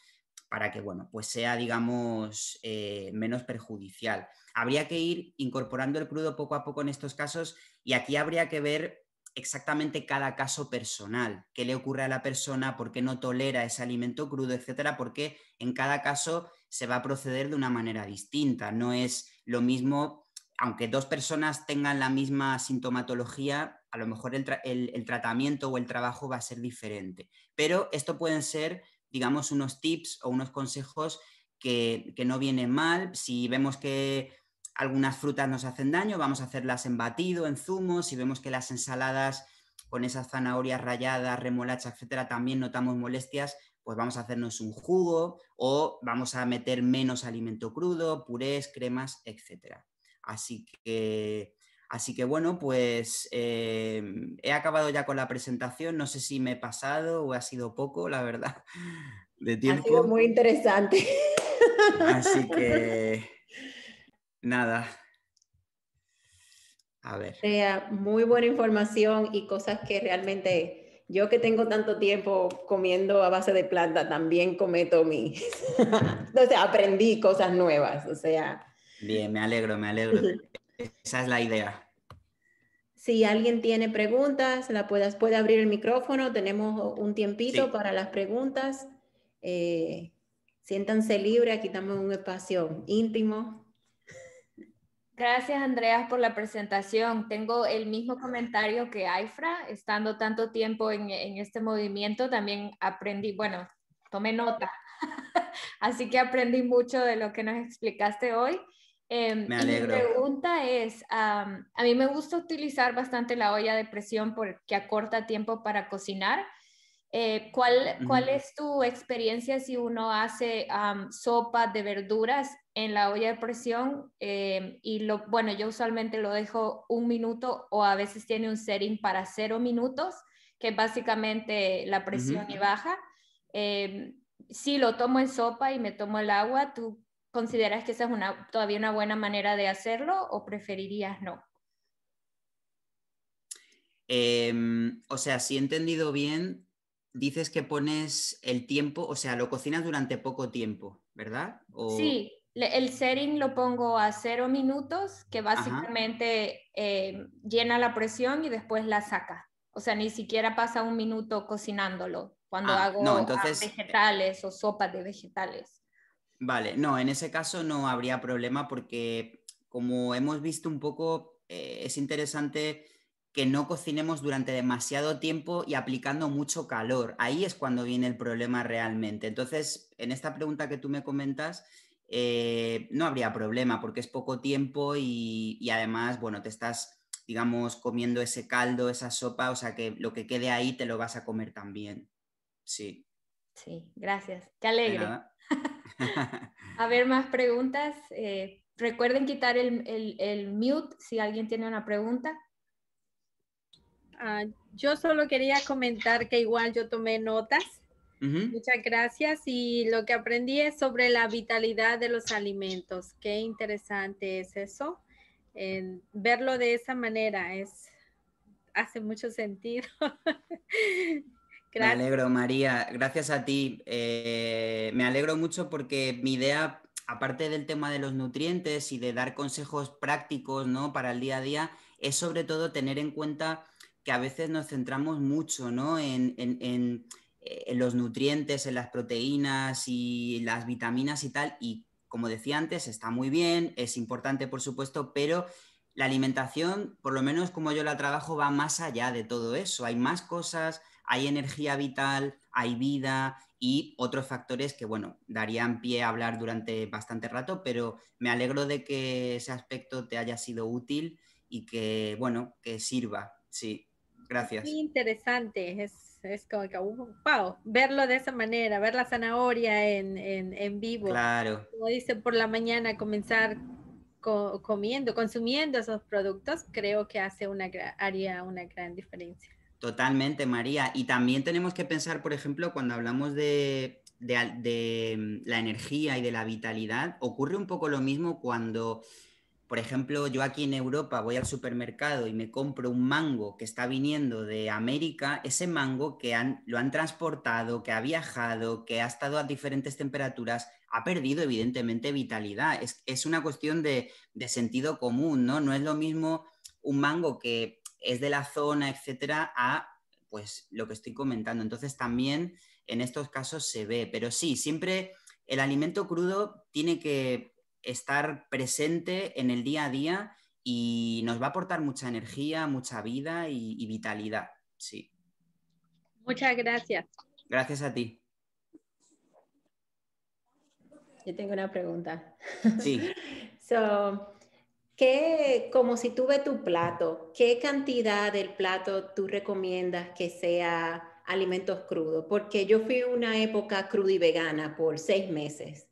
para que bueno, pues sea, digamos, eh, menos perjudicial. Habría que ir incorporando el crudo poco a poco en estos casos y aquí habría que ver exactamente cada caso personal, qué le ocurre a la persona, por qué no tolera ese alimento crudo, etcétera, porque en cada caso se va a proceder de una manera distinta. No es lo mismo, aunque dos personas tengan la misma sintomatología, a lo mejor el, tratamiento o el trabajo va a ser diferente. Pero esto pueden ser, digamos, unos tips o unos consejos que, que no vienen mal. Si vemos que algunas frutas nos hacen daño, vamos a hacerlas en batido, en zumo, si vemos que las ensaladas con esas zanahorias rayadas, remolacha etcétera, también notamos molestias, pues vamos a hacernos un jugo o vamos a meter menos alimento crudo, purés, cremas, etcétera. Así que, así que bueno, pues em, he acabado ya con la presentación. No sé si me he pasado o ha sido poco, la verdad, de tiempo. Ha sido muy interesante. Así que Nada. A ver. Sea muy buena información y cosas que realmente yo que tengo tanto tiempo comiendo a base de planta también cometo mis. o sea, aprendí cosas nuevas. O sea. Bien, me alegro, me alegro. Esa es la idea. Si alguien tiene preguntas, la puedas, puede abrir el micrófono. Tenemos un tiempito para las preguntas. Eh, siéntanse libre, aquí estamos en un espacio íntimo. Gracias, Andrea, por la presentación. Tengo el mismo comentario que Aifra, estando tanto tiempo en, este movimiento, también aprendí, bueno, tomé nota, así que aprendí mucho de lo que nos explicaste hoy. Em, me alegro. mi pregunta es, a mí me gusta utilizar bastante la olla de presión porque acorta tiempo para cocinar. Eh, ¿cuál, ¿Cuál es tu experiencia si uno hace sopa de verduras en la olla de presión eh, y lo, bueno, yo usualmente lo dejo un minuto o a veces tiene un setting para cero minutos, que básicamente la presión y baja. Eh, si lo tomo en sopa y me tomo el agua, ¿tú consideras que esa es una, todavía una buena manera de hacerlo o preferirías no? Em, o sea, si he entendido bien, dices que pones el tiempo, o sea, lo cocinas durante poco tiempo, ¿verdad? O... Sí, el setting lo pongo a cero minutos, que básicamente eh, llena la presión y después la saca. O sea, ni siquiera pasa un minuto cocinándolo cuando ah, hago ah, vegetales o sopas de vegetales. Vale, no, en ese caso no habría problema porque como hemos visto un poco, eh, es interesante que no cocinemos durante demasiado tiempo y aplicando mucho calor. Ahí es cuando viene el problema realmente. Entonces, en esta pregunta que tú me comentas, eh, no habría problema porque es poco tiempo y, además, bueno, te estás, digamos, comiendo ese caldo, esa sopa, o sea que lo que quede ahí te lo vas a comer también. Sí. Sí, gracias. Qué alegre. a ver, más preguntas. Eh, recuerden quitar el, el, mute si alguien tiene una pregunta. Ah, yo solo quería comentar que igual yo tomé notas Muchas gracias y lo que aprendí es sobre la vitalidad de los alimentos. Qué interesante es eso. verlo de esa manera es hace mucho sentido. Me alegro, María. Gracias a ti. Eh, me alegro mucho porque mi idea, aparte del tema de los nutrientes y de dar consejos prácticos ¿no? para el día a día, es sobre todo tener en cuenta que a veces nos centramos mucho ¿no? en eh, en los nutrientes, en las proteínas y las vitaminas y tal. Y como decía antes, está muy bien, es importante por supuesto, pero la alimentación, por lo menos como yo la trabajo, va más allá de todo eso. Hay más cosas, hay energía vital, hay vida y otros factores que, bueno, darían pie a hablar durante bastante rato, pero me alegro de que ese aspecto te haya sido útil y que, bueno, que sirva, sí. Gracias. Muy interesante, es, es como que, wow, uh, verlo de esa manera, ver la zanahoria en, en, vivo. Claro. Como dice, por la mañana comenzar comiendo, consumiendo esos productos, creo que hace una, haría una gran diferencia. Totalmente, María. Y también tenemos que pensar, por ejemplo, cuando hablamos de, de, de mm, la energía y de la vitalidad, ocurre un poco lo mismo cuando por ejemplo, yo aquí en Europa voy al supermercado y me compro un mango que está viniendo de América, ese mango que lo han transportado, que ha viajado, que ha estado a diferentes temperaturas, ha perdido evidentemente vitalidad. Es, una cuestión de, de, sentido común, ¿no? No es lo mismo un mango que es de la zona, etcétera, a pues lo que estoy comentando. Entonces también en estos casos se ve, pero sí, siempre el alimento crudo tiene que estar presente en el día a día y nos va a aportar mucha energía, mucha vida y, vitalidad. Sí. Muchas gracias. Gracias a ti. Yo tengo una pregunta. Sí. so, ¿qué, como si tuve tu plato, ¿qué cantidad del plato tú recomiendas que sea alimentos crudos? Porque yo fui una época cruda y vegana por seis meses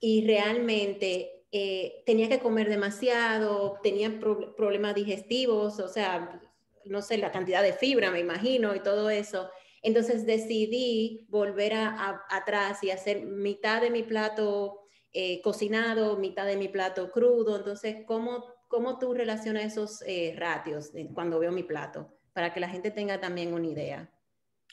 y realmente eh, tenía que comer demasiado, tenía problemas digestivos, o sea, no sé, la cantidad de fibra, me imagino, y todo eso. Entonces decidí volver a, atrás y hacer mitad de mi plato eh, cocinado, mitad de mi plato crudo. Entonces, ¿cómo, cómo tú relacionas esos eh, ratios cuando veo mi plato? Para que la gente tenga también una idea.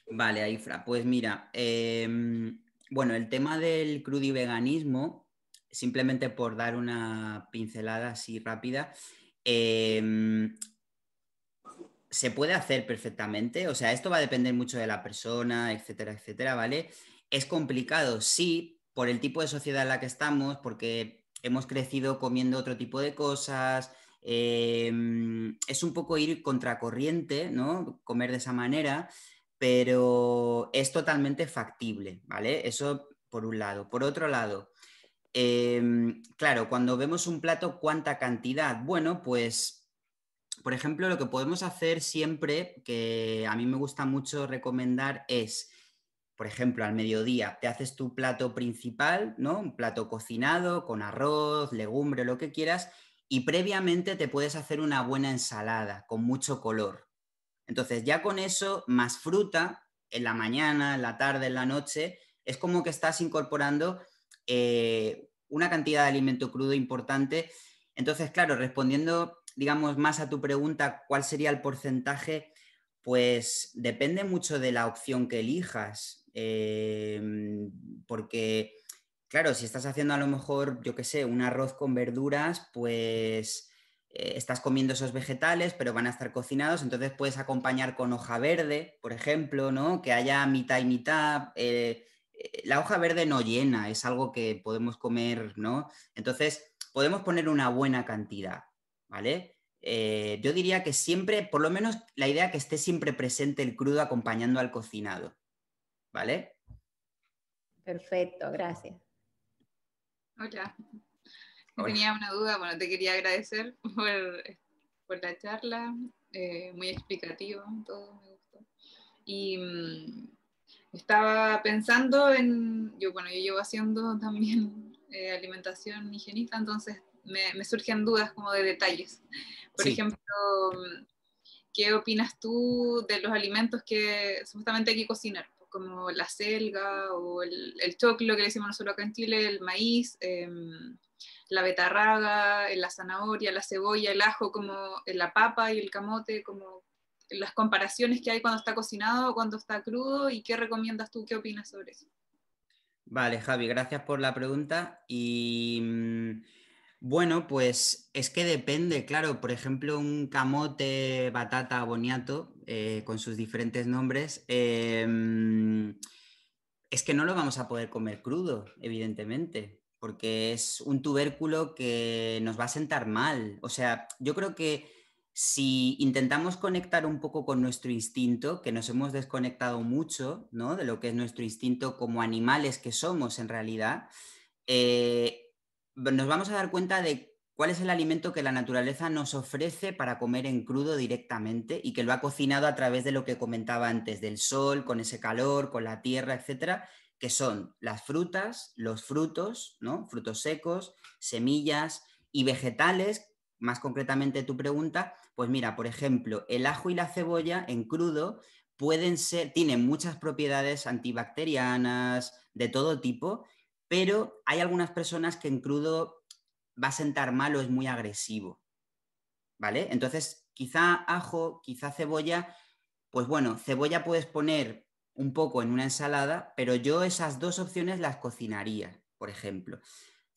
Vale, Aifra, pues mira, em, bueno, el tema del veganismo, simplemente por dar una pincelada así rápida, em, se puede hacer perfectamente, o sea, esto va a depender mucho de la persona, etcétera, etcétera, ¿vale? Es complicado, sí, por el tipo de sociedad en la que estamos, porque hemos crecido comiendo otro tipo de cosas, em, es un poco ir contracorriente, ¿no? Comer de esa manera, pero es totalmente factible, ¿vale? Eso por un lado. Por otro lado, em, claro, cuando vemos un plato, ¿cuánta cantidad? Bueno, pues, por ejemplo, lo que podemos hacer siempre, que a mí me gusta mucho recomendar, es, por ejemplo, al mediodía, te haces tu plato principal, ¿no? Un plato cocinado con arroz, legumbre, lo que quieras, y previamente te puedes hacer una buena ensalada con mucho color, entonces ya con eso, más fruta, en la mañana, en la tarde, en la noche, es como que estás incorporando eh, una cantidad de alimento crudo importante. Entonces, claro, respondiendo, digamos, más a tu pregunta, ¿cuál sería el porcentaje? Pues depende mucho de la opción que elijas, eh, porque, claro, si estás haciendo a lo mejor, yo qué sé, un arroz con verduras, pues eh, estás comiendo esos vegetales, pero van a estar cocinados, entonces puedes acompañar con hoja verde, por ejemplo, ¿no? Que haya mitad y mitad. Eh, eh, la hoja verde no llena, es algo que podemos comer, ¿no? Entonces, podemos poner una buena cantidad, ¿vale? yo diría que siempre, por lo menos la idea que esté siempre presente el crudo acompañando al cocinado, ¿vale? Perfecto, gracias. Hola, Tenía una duda, bueno, te quería agradecer por, por la charla, eh, muy explicativa, todo me gustó. Y mm, estaba pensando en, yo bueno, yo llevo haciendo también eh, alimentación higienista, entonces me, me, surgen dudas como de detalles. Por ejemplo, mm, ¿qué opinas tú de los alimentos que supuestamente hay que cocinar? Como la selga o el, choclo que le decimos nosotros acá en Chile, el maíz, em, la betarraga, eh, la zanahoria, la cebolla, el ajo, como eh, la papa y el camote, como las comparaciones que hay cuando está cocinado o cuando está crudo y qué recomiendas tú, qué opinas sobre eso. Vale, Javi, gracias por la pregunta. Y mm, bueno, pues es que depende, claro, por ejemplo, un camote, batata, boniato, eh, con sus diferentes nombres, mm, es que no lo vamos a poder comer crudo, evidentemente porque es un tubérculo que nos va a sentar mal. O sea, yo creo que si intentamos conectar un poco con nuestro instinto, que nos hemos desconectado mucho ¿no? de lo que es nuestro instinto como animales que somos en realidad, eh, nos vamos a dar cuenta de cuál es el alimento que la naturaleza nos ofrece para comer en crudo directamente y que lo ha cocinado a través de lo que comentaba antes, del sol, con ese calor, con la tierra, etcétera, que son las frutas, los frutos, ¿no? frutos secos, semillas y vegetales, más concretamente tu pregunta, pues mira, por ejemplo, el ajo y la cebolla en crudo pueden ser, tienen muchas propiedades antibacterianas, de todo tipo, pero hay algunas personas que en crudo va a sentar mal o es muy agresivo. ¿Vale? Entonces, quizá ajo, quizá cebolla, pues bueno, cebolla puedes poner un poco en una ensalada, pero yo esas dos opciones las cocinaría, por ejemplo.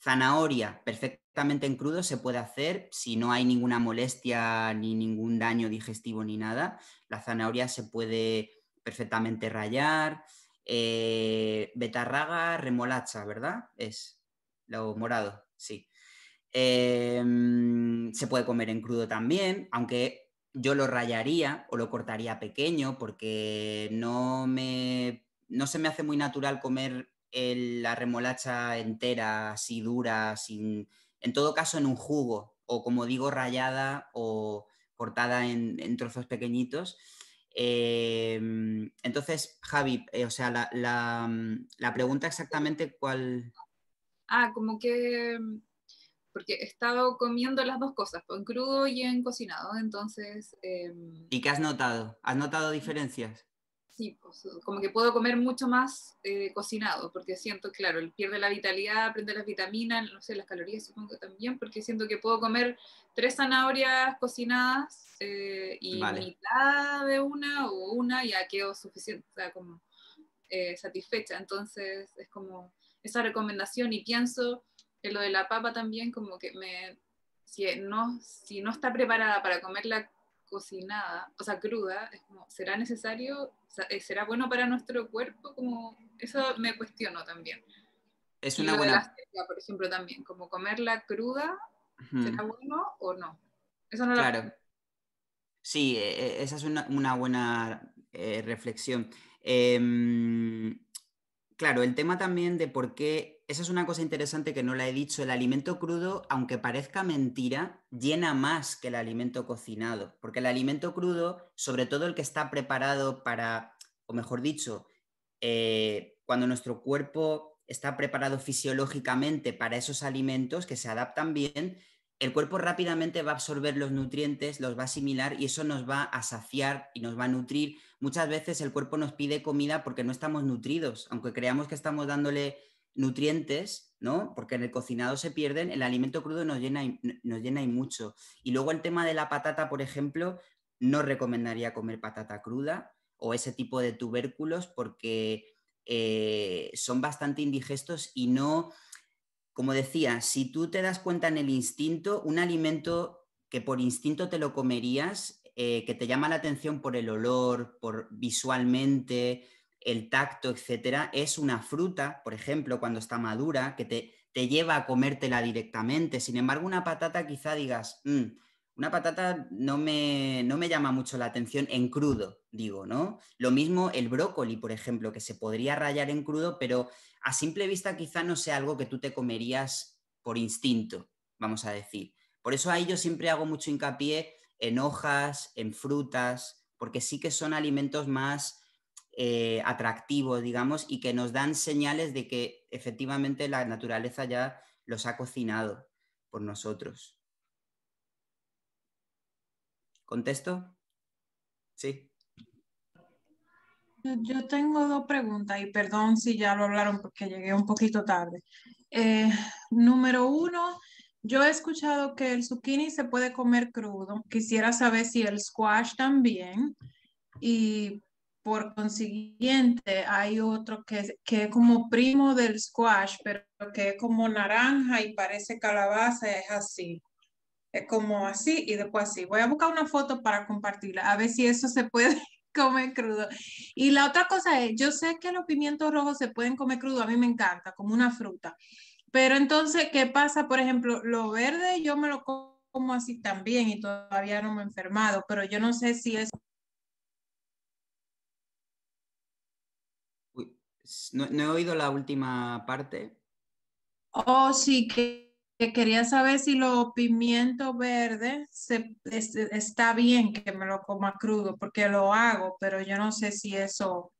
Zanahoria, perfectamente en crudo, se puede hacer si no hay ninguna molestia ni ningún daño digestivo ni nada. La zanahoria se puede perfectamente rayar. Eh, betarraga, remolacha, ¿verdad? Es lo morado, sí. Em, se puede comer en crudo también, aunque yo lo rayaría o lo cortaría pequeño porque no, me, no se me hace muy natural comer la remolacha entera, así dura, sin, en todo caso en un jugo o como digo rayada o cortada en, trozos pequeñitos. Em, entonces, Javi, eh, o sea, la, mm, la pregunta exactamente cuál... Ah, como que mm, porque he estado comiendo las dos cosas, en crudo y en cocinado, entonces... Em, ¿Y qué has notado? ¿Has notado diferencias? Sí, pues, como que puedo comer mucho más eh, cocinado, porque siento, claro, pierde la vitalidad, prende las vitaminas, no sé, las calorías supongo también, porque siento que puedo comer tres zanahorias cocinadas eh, y mitad de una o una ya quedo suficiente, o sea, como eh, satisfecha. Entonces es como esa recomendación y pienso en lo de la papa también, como que me, si no, si no está preparada para comerla cocinada, o sea, cruda, ¿será necesario? Eh, ¿Será bueno para nuestro cuerpo? Como, eso me cuestiono también. Es una buena... la por ejemplo, también, como comerla cruda, ¿será bueno o no? claro. Sí, e, e, esa es una, buena eh, reflexión. Em, claro, el tema también de por qué esa es una cosa interesante que no la he dicho. El alimento crudo, aunque parezca mentira, llena más que el alimento cocinado, porque el alimento crudo, sobre todo el que está preparado para, o mejor dicho, eh, cuando nuestro cuerpo está preparado fisiológicamente para esos alimentos que se adaptan bien, el cuerpo rápidamente va a absorber los nutrientes, los va a asimilar y eso nos va a saciar y nos va a nutrir. Muchas veces el cuerpo nos pide comida porque no estamos nutridos, aunque creamos que estamos dándole nutrientes, ¿no? Porque en el cocinado se pierden, el alimento crudo nos llena, y, nos llena y mucho. Y luego el tema de la patata, por ejemplo, no recomendaría comer patata cruda o ese tipo de tubérculos porque eh, son bastante indigestos y no, como decía, si tú te das cuenta en el instinto, un alimento que por instinto te lo comerías, eh, que te llama la atención por el olor, por visualmente, el tacto, etcétera, es una fruta, por ejemplo, cuando está madura, que te, te lleva a comértela directamente. Sin embargo, una patata quizá digas, mm, una patata no me, no me, llama mucho la atención en crudo, digo, ¿no? Lo mismo el brócoli, por ejemplo, que se podría rayar en crudo, pero a simple vista quizá no sea algo que tú te comerías por instinto, vamos a decir. Por eso ahí yo siempre hago mucho hincapié en hojas, en frutas, porque sí que son alimentos más eh, atractivo, digamos, y que nos dan señales de que efectivamente la naturaleza ya los ha cocinado por nosotros. ¿Contesto? Sí. Yo tengo dos preguntas y perdón si ya lo hablaron porque llegué un poquito tarde. Eh, número uno, yo he escuchado que el zucchini se puede comer crudo. Quisiera saber si el squash también. Y por consiguiente, hay otro que, que es como primo del squash, pero que es como naranja y parece calabaza, es así. Es como así y después así. Voy a buscar una foto para compartirla, a ver si eso se puede comer crudo. Y la otra cosa es, yo sé que los pimientos rojos se pueden comer crudo, a mí me encanta, como una fruta. Pero entonces, ¿qué pasa? Por ejemplo, lo verde yo me lo como así también y todavía no me he enfermado, pero yo no sé si es No, he oído la última parte. Oh, sí, que, quería saber si los pimientos verde está bien que me lo coma crudo, porque lo hago, pero yo no sé si eso...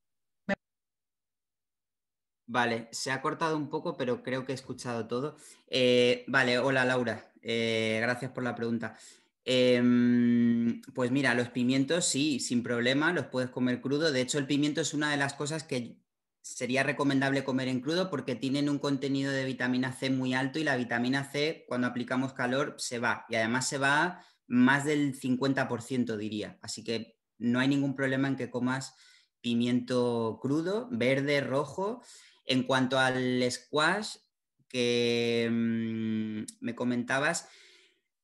Vale, se ha cortado un poco, pero creo que he escuchado todo. Eh, vale, hola Laura, eh, gracias por la pregunta. Em, pues mira, los pimientos sí, sin problema, los puedes comer crudo. De hecho, el pimiento es una de las cosas que sería recomendable comer en crudo porque tienen un contenido de vitamina C muy alto y la vitamina C cuando aplicamos calor se va y además se va más del 50% diría. Así que no hay ningún problema en que comas pimiento crudo, verde, rojo. En cuanto al squash que mm, me comentabas,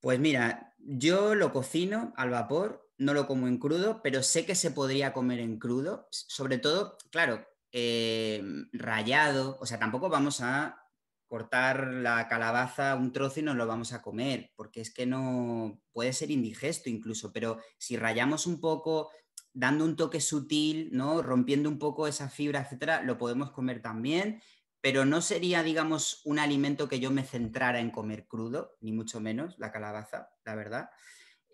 pues mira, yo lo cocino al vapor, no lo como en crudo, pero sé que se podría comer en crudo, sobre todo, claro, Em, rayado, o sea, tampoco vamos a cortar la calabaza un trozo y nos lo vamos a comer, porque es que no puede ser indigesto incluso, pero si rayamos un poco, dando un toque sutil, ¿no? rompiendo un poco esa fibra, etcétera, lo podemos comer también, pero no sería, digamos, un alimento que yo me centrara en comer crudo, ni mucho menos la calabaza, la verdad.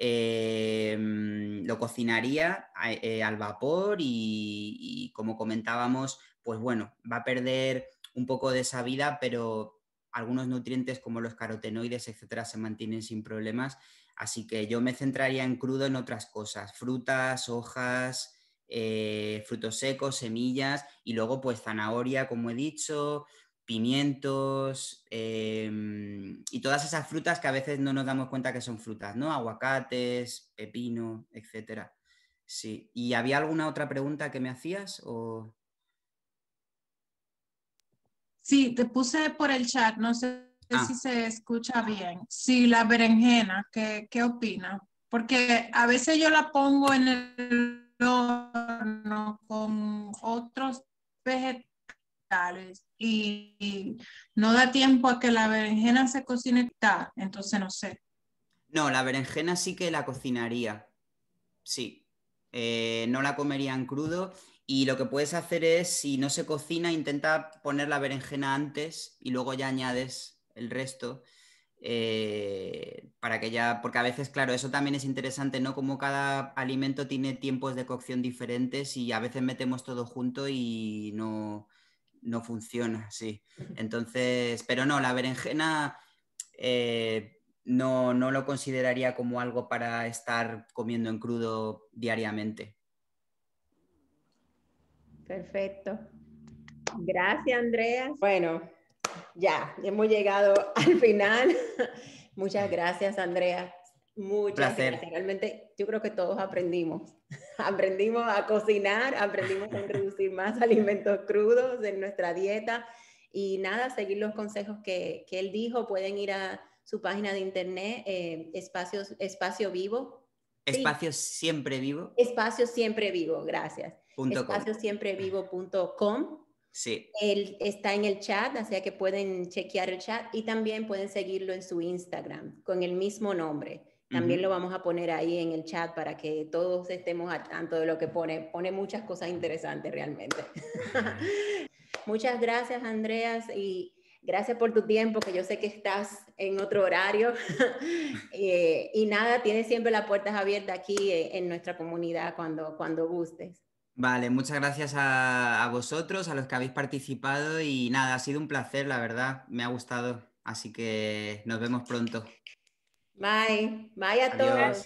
Em, lo cocinaría eh, al vapor y, como comentábamos, pues bueno, va a perder un poco de esa vida, pero algunos nutrientes como los carotenoides, etcétera, se mantienen sin problemas. Así que yo me centraría en crudo en otras cosas, frutas, hojas, eh, frutos secos, semillas y luego pues zanahoria, como he dicho, pimientos em, y todas esas frutas que a veces no nos damos cuenta que son frutas, ¿no? Aguacates, pepino, etcétera. Sí. ¿Y había alguna otra pregunta que me hacías? O... Sí, te puse por el chat, no sé ah. si se escucha bien. Sí, la berenjena, ¿qué, qué opina? Porque a veces yo la pongo en el horno con otros vegetales y, no da tiempo a que la berenjena se cocine, entonces no sé. No, la berenjena sí que la cocinaría, sí. Eh, no la comerían crudo y lo que puedes hacer es, si no se cocina, intenta poner la berenjena antes y luego ya añades el resto. Eh, para que ya, porque a veces, claro, eso también es interesante, ¿no? Como cada alimento tiene tiempos de cocción diferentes y a veces metemos todo junto y no, no funciona sí Entonces, pero no, la berenjena eh, no, no lo consideraría como algo para estar comiendo en crudo diariamente. Perfecto. Gracias, Andrea. Bueno, ya hemos llegado al final. Muchas gracias, Andrea. Muchas gracias. Realmente yo creo que todos aprendimos. aprendimos a cocinar, aprendimos a reducir más alimentos crudos en nuestra dieta y nada, seguir los consejos que, él dijo. Pueden ir a su página de internet, eh, espacios, Espacio Vivo. Espacio Siempre Vivo. Espacio Siempre Vivo, gracias. Espaciosiemprevivo.com. Sí. Él está en el chat, así que pueden chequear el chat y también pueden seguirlo en su Instagram con el mismo nombre. También lo vamos a poner ahí en el chat para que todos estemos al tanto de lo que pone. Pone muchas cosas interesantes realmente. muchas gracias, Andreas, y gracias por tu tiempo, que yo sé que estás en otro horario. Eh, y nada, tienes siempre las puertas abiertas aquí eh, en nuestra comunidad cuando, cuando gustes. Vale, muchas gracias a, a, vosotros, a los que habéis participado y nada, ha sido un placer, la verdad, me ha gustado. Así que nos vemos pronto. Bye. Bye a todos.